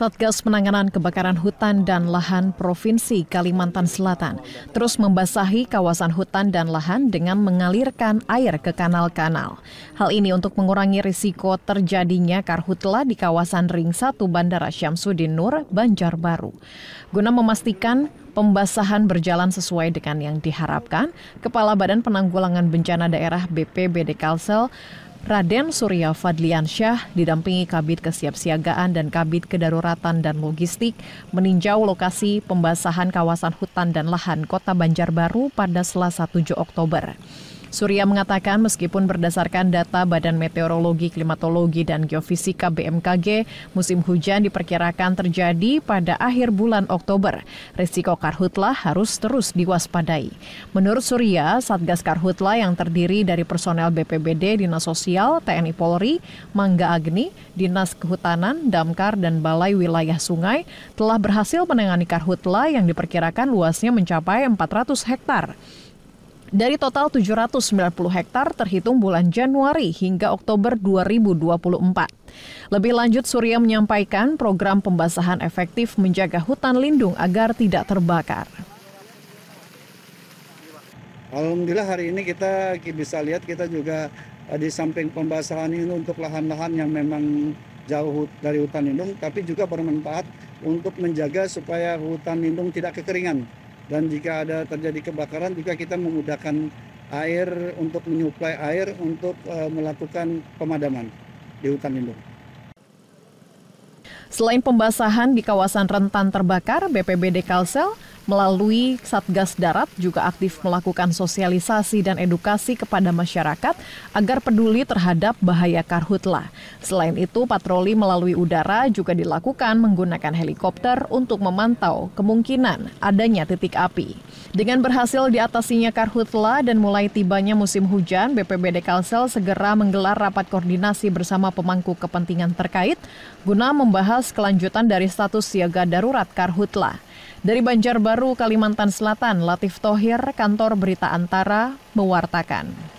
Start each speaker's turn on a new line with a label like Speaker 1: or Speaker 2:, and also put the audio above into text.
Speaker 1: Satgas Penanganan Kebakaran Hutan dan Lahan Provinsi Kalimantan Selatan terus membasahi kawasan hutan dan lahan dengan mengalirkan air ke kanal-kanal. Hal ini untuk mengurangi risiko terjadinya karhutla di kawasan Ring 1 Bandara Syamsuddin Nur, Banjarbaru. Guna memastikan pembasahan berjalan sesuai dengan yang diharapkan, Kepala Badan Penanggulangan Bencana Daerah BPBD Kalsel Raden Surya Fadliansyah didampingi Kabit Kesiapsiagaan dan Kabit Kedaruratan dan Logistik meninjau lokasi pembasahan kawasan hutan dan lahan Kota Banjarbaru pada Selasa 7 Oktober. Surya mengatakan meskipun berdasarkan data Badan Meteorologi, Klimatologi, dan Geofisika BMKG, musim hujan diperkirakan terjadi pada akhir bulan Oktober. Risiko karhutla harus terus diwaspadai. Menurut Surya, Satgas Karhutla yang terdiri dari personel BPBD, Dinas Sosial, TNI Polri, Mangga Agni, Dinas Kehutanan, Damkar, dan Balai Wilayah Sungai telah berhasil menangani karhutla yang diperkirakan luasnya mencapai 400 hektar. Dari total 790 hektar terhitung bulan Januari hingga Oktober 2024. Lebih lanjut, Surya menyampaikan program pembasahan efektif menjaga hutan lindung agar tidak terbakar.
Speaker 2: Alhamdulillah hari ini kita bisa lihat kita juga eh, di samping pembasahan ini untuk lahan-lahan yang memang jauh dari hutan lindung, tapi juga bermanfaat untuk menjaga supaya hutan lindung tidak kekeringan dan jika ada terjadi kebakaran juga kita menggunakan air untuk menyuplai air untuk uh, melakukan pemadaman di hutan lindung.
Speaker 1: Selain pembasahan di kawasan rentan terbakar, BPBD Kalsel Melalui Satgas Darat juga aktif melakukan sosialisasi dan edukasi kepada masyarakat agar peduli terhadap bahaya karhutla. Selain itu, patroli melalui udara juga dilakukan menggunakan helikopter untuk memantau kemungkinan adanya titik api. Dengan berhasil diatasinya karhutla dan mulai tibanya musim hujan, BPBD Kalsel segera menggelar rapat koordinasi bersama pemangku kepentingan terkait guna membahas kelanjutan dari status siaga darurat karhutla. Dari Banjarbaru, Kalimantan Selatan, Latif Tohir, Kantor Berita Antara, mewartakan.